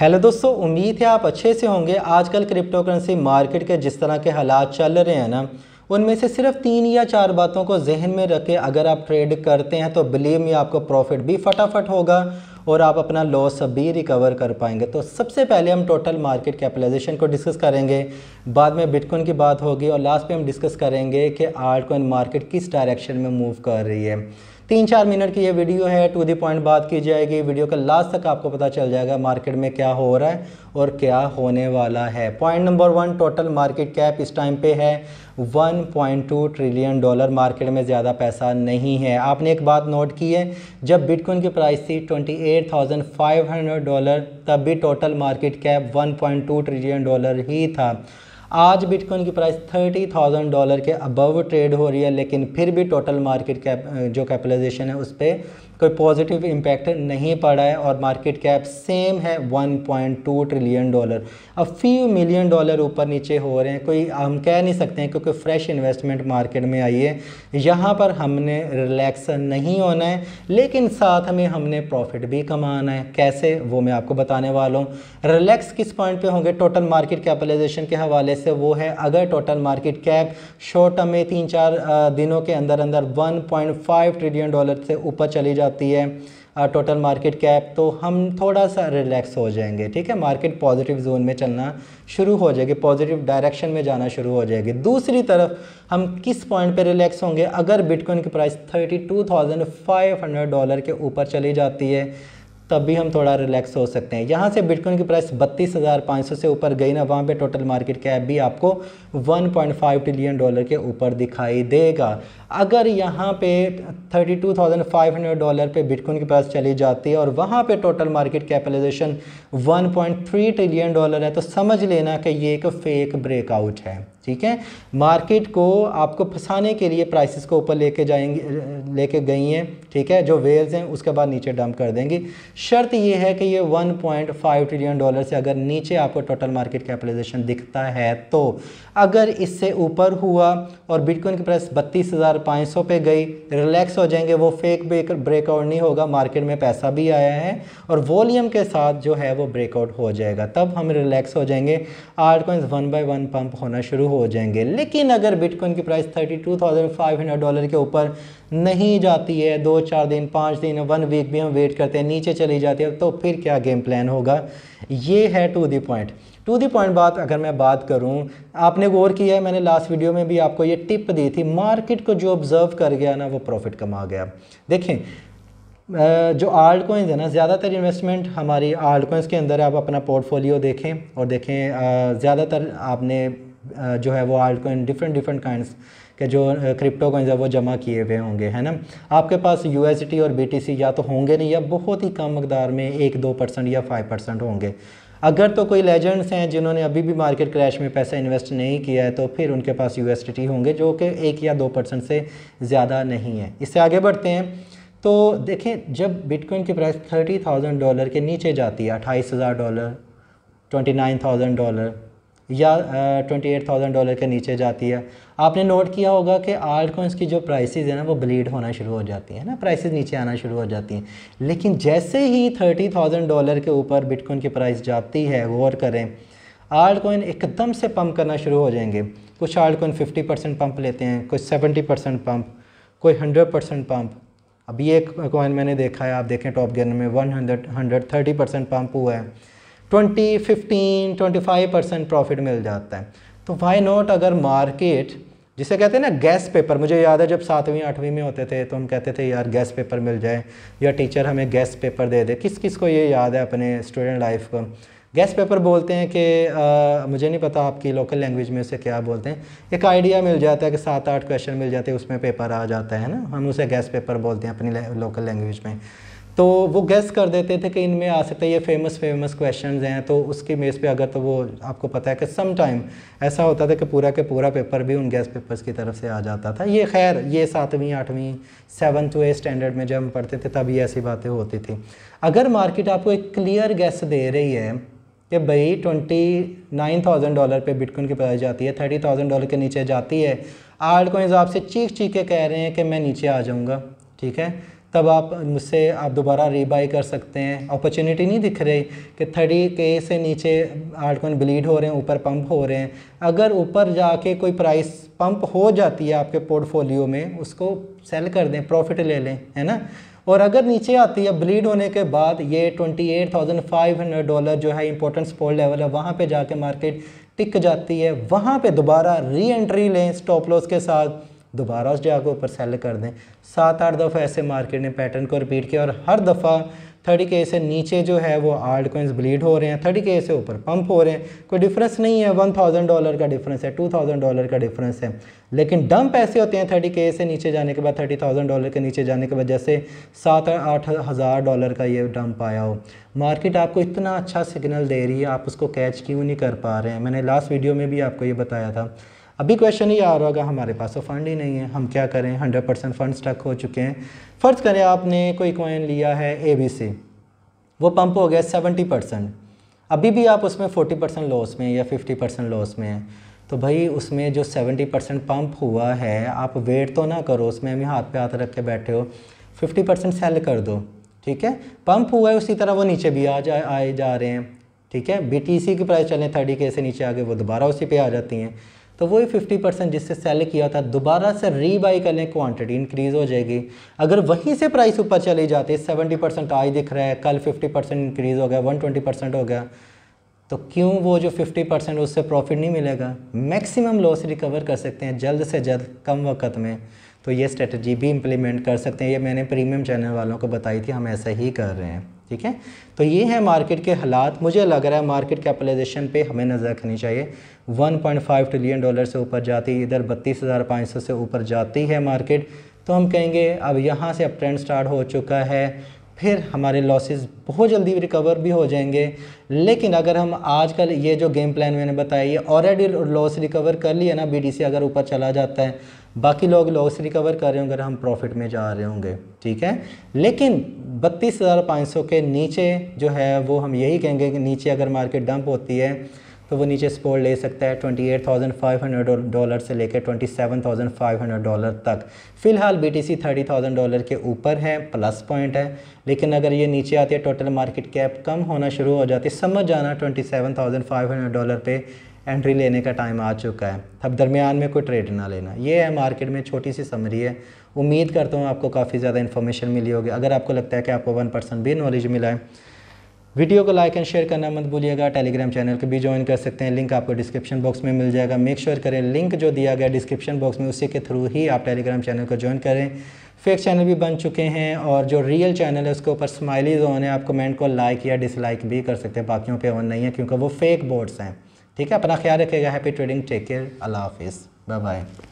hello दोस्तों उम्मीद है आप अच्छे से होंगे आजकल क्रिप्टो करेंसी मार्केट के जिस तरह के हालात चल रहे हैं ना उनमें से सिर्फ तीन या चार बातों को जहन में रख के अगर आप ट्रेड करते हैं तो बिलीव में आपको प्रॉफिट भी फटाफट होगा और आप अपना लॉस भी रिकवर कर पाएंगे तो सबसे पहले हम टोटल मार्केट कैपिटलाइजेशन को डिस्कस करेंगे बाद में बिटकॉइन की बात होगी और लास्ट में हम डिस्कस करेंगे कि आर्ट कॉइन मार्केट किस डायरेक्शन में मूव कर रही है तीन चार मिनट की ये वीडियो है टू दी पॉइंट बात की जाएगी वीडियो का लास्ट तक आपको पता चल जाएगा मार्केट में क्या हो रहा है और क्या होने वाला है point number one total market cap इस टाइम पे है 1.2 ट्रिलियन डॉलर मार्केट में ज़्यादा पैसा नहीं है आपने एक बात नोट की है जब बिटकॉइन की प्राइस थी 28,500 डॉलर तब भी total market cap 1.2 trillion dollar ही था आज बिटकॉइन की प्राइस थर्टी थाउजेंड डॉलर के अबव ट्रेड हो रही है लेकिन फिर भी टोटल मार्केट कैप जो कैपिटलाइजेशन है उस पर कोई पॉजिटिव इम्पैक्ट नहीं पड़ा है और मार्केट कैप सेम है 1.2 ट्रिलियन डॉलर अब फ्यू मिलियन डॉलर ऊपर नीचे हो रहे हैं कोई हम कह नहीं सकते हैं क्योंकि फ्रेश इन्वेस्टमेंट मार्केट में आई है यहाँ पर हमने रिलैक्स नहीं होना है लेकिन साथ में हमने प्रॉफिट भी कमाना है कैसे वो मैं आपको बताने वाला हूँ रिलैक्स किस पॉइंट पर होंगे टोटल मार्केट कैपिटलाइजेशन के हवाले से वो है अगर total market cap short term में तीन चार दिनों के अंदर अंदर वन ट्रिलियन डॉलर से ऊपर चली जाती जाती है टोटल मार्केट कैप तो हम थोड़ा सा रिलैक्स हो जाएंगे ठीक है मार्केट पॉजिटिव जोन में चलना शुरू हो जाएगी पॉजिटिव डायरेक्शन में जाना शुरू हो जाएगी दूसरी तरफ हम किस पॉइंट पे रिलैक्स होंगे अगर बिटकॉइन की प्राइस 32,500 डॉलर के ऊपर चली जाती है तब भी हम थोड़ा रिलैक्स हो सकते हैं यहाँ से बिटकॉइन की प्राइस बत्तीस हज़ार पाँच सौ से ऊपर गई ना वहाँ पे टोटल मार्केट कैप भी आपको 1.5 ट्रिलियन डॉलर के ऊपर दिखाई देगा अगर यहाँ पे 32,500 डॉलर पे बिटकॉइन की प्राइस चली जाती है और वहाँ पे total market capitalization 1.3 trillion dollar है तो समझ लेना कि ये एक फेक ब्रेकआउट है ठीक है मार्केट को आपको फंसाने के लिए प्राइसिस को ऊपर लेके जाएंगे लेके गई हैं ठीक है जो वेल्स हैं उसके बाद नीचे डंप कर देंगी शर्त ये है कि ये 1.5 ट्रिलियन डॉलर से अगर नीचे आपको टोटल मार्केट कैपिटलाइजेशन दिखता है तो अगर इससे ऊपर हुआ और बिटकॉइन की प्राइस बत्तीस हज़ार पाँच सौ पे गई रिलैक्स हो जाएंगे वो फेक ब्रेकआउट नहीं होगा मार्केट में पैसा भी आया है और वॉल्यूम के साथ जो है वो ब्रेकआउट हो जाएगा तब हम रिलैक्स हो जाएंगे alt coins one by one pump होना शुरू हो जाएंगे लेकिन अगर बिटकॉइन की price thirty two thousand five hundred dollar के ऊपर नहीं जाती है दो चार दिन पाँच दिन वन वीक भी हम वेट करते हैं नीचे चली जाती है तो फिर क्या गेम प्लान होगा ये है to the point to the point बात अगर मैं बात करूं आपने गौर किया है मैंने लास्ट वीडियो में भी आपको ये टिप दी थी मार्केट को जो ऑब्जर्व कर गया ना वो प्रॉफिट कमा गया देखें जो आर्ट कोइंस है ना ज़्यादातर इन्वेस्टमेंट हमारी आर्ट कोइंस के अंदर आप अपना पोर्टफोलियो देखें और देखें ज़्यादातर आपने जो है वो alt coin different different kind कि जो क्रिप्टो कॉइन्स है वो जमा किए हुए होंगे है ना आपके पास यू और बी या तो होंगे नहीं या बहुत ही कम मकदार में एक दो परसेंट या फाइव परसेंट होंगे अगर तो कोई लेजेंड्स हैं जिन्होंने अभी भी मार्केट क्रैश में पैसा इन्वेस्ट नहीं किया है तो फिर उनके पास यू होंगे जो कि एक या दो परसेंट से ज़्यादा नहीं है इससे आगे बढ़ते हैं तो देखें जब बिटकॉइन की प्राइस थर्टी थाउजेंड डॉलर के नीचे जाती है अट्ठाईस हज़ार dollar twenty nine thousand dollar या ट्वेंटी एट थाउजेंड डॉलर के नीचे जाती है आपने नोट किया होगा कि आर्ट कोइंस की जो प्राइस है ना वो ब्लीड होना शुरू हो जाती है ना प्राइस नीचे आना शुरू हो जाती हैं लेकिन जैसे ही थर्टी थाउजेंड डॉलर के ऊपर बिटकॉइन की प्राइस जाती है गौर करें आर्ट कॉइन एकदम से पम्प करना शुरू हो जाएंगे कुछ altcoin fifty percent pump लेते हैं कुछ सेवेंटी परसेंट पम्प कोई हंड्रेड परसेंट पम्प अभी एक कॉइन मैंने देखा है आप देखें टॉप गेन में one hundred hundred thirty percent pump हुआ है twenty fifteen twenty five percent profit मिल जाता है तो वाई नॉट अगर मार्केट जिसे कहते हैं ना गैस पेपर मुझे याद है जब सातवीं आठवीं में होते थे तो हम कहते थे यार गैस पेपर मिल जाए या टीचर हमें गैस पेपर दे दे किस किस को ये याद है अपने स्टूडेंट लाइफ को गैस पेपर बोलते हैं कि मुझे नहीं पता आपकी लोकल लैंग्वेज में उसे क्या बोलते हैं एक आइडिया मिल जाता है कि सात आठ क्वेश्चन मिल जाते हैं उसमें पेपर आ जाता है ना हम उसे गैस पेपर बोलते हैं अपनी लोकल लैंग्वेज में तो वो गैस कर देते थे कि इनमें आ सकता है ये फेमस फेमस क्वेश्चन हैं तो उसकी मेज़ पे अगर तो वो आपको पता है कि सम टाइम ऐसा होता था कि पूरा के पूरा पेपर भी उन गैस पेपर्स की तरफ से आ जाता था ये खैर ये सातवीं आठवीं सेवन टू एट स्टैंडर्ड में जब हम पढ़ते थे तब ये ऐसी बातें होती थी अगर मार्केट आपको एक क्लियर गैस दे रही है कि भाई ट्वेंटी नाइन थाउजेंड डॉलर पर बिटकॉइन की प्राइस जाती है थर्टी थाउजेंड डॉलर के नीचे जाती है आर्ट कोइंस आपसे चीख चीख के कह रहे हैं कि मैं नीचे आ जाऊँगा ठीक है तब आप मुझसे आप दोबारा रीबाई कर सकते हैं अपॉर्चुनिटी नहीं दिख रही कि थर्टी के से नीचे आर्ट ब्लीड हो रहे हैं ऊपर पंप हो रहे हैं अगर ऊपर जाके कोई प्राइस पंप हो जाती है आपके पोर्टफोलियो में उसको सेल कर दें प्रॉफिट ले लें है ना और अगर नीचे आती है ब्लीड होने के बाद ये 28,500 डॉलर जो है इंपॉर्टेंट स्पोर्ट लेवल है वहाँ पे जाके मार्केट टिक जाती है वहाँ पे दोबारा री एंट्री लें स्टॉप लॉस के साथ दोबारा उस जगह को ऊपर सेल कर दें सात आठ दफ़ा ऐसे मार्केट ने पैटर्न को रिपीट किया और हर दफ़ा थर्टी के से नीचे जो है वो आर्ट कोइंस ब्लीड हो रहे हैं थर्टी के से ऊपर पंप हो रहे हैं कोई डिफरेंस नहीं है वन थाउजेंड डॉलर का डिफरेंस है टू थाउजेंड डॉलर का डिफरेंस है लेकिन डंप ऐसे होते हैं थर्टी के से नीचे जाने के बाद थर्टी थाउजेंड डॉलर के नीचे जाने के बाद जैसे सात आठ हज़ार डॉलर का ये डंप आया हो मार्केट आपको इतना अच्छा सिग्नल दे रही है आप उसको कैच क्यों नहीं कर पा रहे हैं मैंने लास्ट वीडियो में भी आपको ये बताया था अभी क्वेश्चन ही आ रहा होगा हमारे पास तो फंड ही नहीं है हम क्या करें हंड्रेड परसेंट फंड स्टक हो चुके हैं फ़र्ज करें आपने कोई कॉइन लिया है ए बी सी वो पंप हो गया सेवेंटी परसेंट अभी भी आप उसमें फोर्टी परसेंट लॉस में या फिफ्टी परसेंट लॉस में हैं तो भाई उसमें जो सेवेंटी परसेंट पम्प हुआ है आप वेट तो ना करो उसमें हमें हाथ पे हाथ रख के बैठे हो फिफ्टी परसेंट सेल कर दो ठीक है पम्प हुआ है उसी तरह वो नीचे भी आ जा आए जा रहे हैं ठीक है बी की प्राइस चलें थर्टी के से नीचे आ गए वो दोबारा उसी पर आ जाती हैं तो वही 50 परसेंट जिससे सेल किया था दोबारा से रीबाई कर लें क्वान्टिटी इंक्रीज़ हो जाएगी अगर वहीं से प्राइस ऊपर चली जाती है सेवेंटी परसेंट आज दिख रहा है कल फिफ्टी परसेंट इंक्रीज़ हो गया वन ट्वेंटी परसेंट हो गया तो क्यों वो जो 50 परसेंट उससे प्रॉफिट नहीं मिलेगा मैक्सिमम लॉस रिकवर कर सकते हैं जल्द से जल्द कम वक्त में तो ये स्ट्रेटजी भी इम्प्लीमेंट कर सकते हैं ये मैंने प्रीमियम चैनल वालों को बताई थी हम ऐसा ही कर रहे हैं ठीक है तो ये है मार्केट के हालात मुझे लग रहा है मार्केट कैपिटलाइजेशन पे हमें नज़र रखनी चाहिए 1.5 ट्रिलियन डॉलर से ऊपर जाती इधर बत्तीस हज़ार पाँच सौ से ऊपर जाती है मार्केट तो हम कहेंगे अब यहाँ से अब ट्रेंड स्टार्ट हो चुका है फिर हमारे लॉसेस बहुत जल्दी रिकवर भी हो जाएंगे लेकिन अगर हम आजकल ये जो गेम प्लान मैंने बताया ये ऑलरेडी लॉस रिकवर कर लिया ना बीडीसी अगर ऊपर चला जाता है बाकी लोग लॉस रिकवर कर रहे होंगे हम प्रॉफिट में जा रहे होंगे ठीक है लेकिन बत्तीस हज़ार पाँच सौ के नीचे जो है वो हम यही कहेंगे कि नीचे अगर मार्केट डंप होती है तो वो नीचे स्पोर ले सकता है twenty eight five hundred dollar से लेकर twenty seven thousand five hundred dollar तक फिलहाल B T C thirty dollar के ऊपर है प्लस पॉइंट है लेकिन अगर ये नीचे आती है टोटल मार्केट कैप कम होना शुरू हो जाती है समझ जाना twenty seven thousand five hundred dollar पर एंट्री लेने का टाइम आ चुका है अब दरमियान में कोई ट्रेड ना लेना ये है मार्केट में छोटी सी समरी है उम्मीद करता हूँ आपको काफ़ी ज़्यादा इन्फॉर्मेशन मिली होगी अगर आपको लगता है कि आपको वन परसेंट भी नॉलेज मिला है वीडियो को लाइक एंड शेयर करना मत भूलिएगा टेलीग्राम चैनल को भी ज्वाइन कर सकते हैं लिंक आपको डिस्क्रिप्शन बॉक्स में मिल जाएगा मेक श्योर sure करें लिंक जो दिया गया डिस्क्रिप्शन बॉक्स में उसी के थ्रू ही आप टेलीग्राम चैनल को ज्वाइन करें फेक चैनल भी बन चुके हैं और जो रियल चैनल है उसके ऊपर स्माइली जोन है आप कमेंट को लाइक या डिसलाइक भी कर सकते हैं बाकियों पर ऑन नहीं है क्योंकि वो फेक बोर्ड्स हैं ठीक है अपना ख्याल रखिएगा हैप्पी ट्रेडिंग टेक केयर अल्लाह हाफिज़ बाय बाय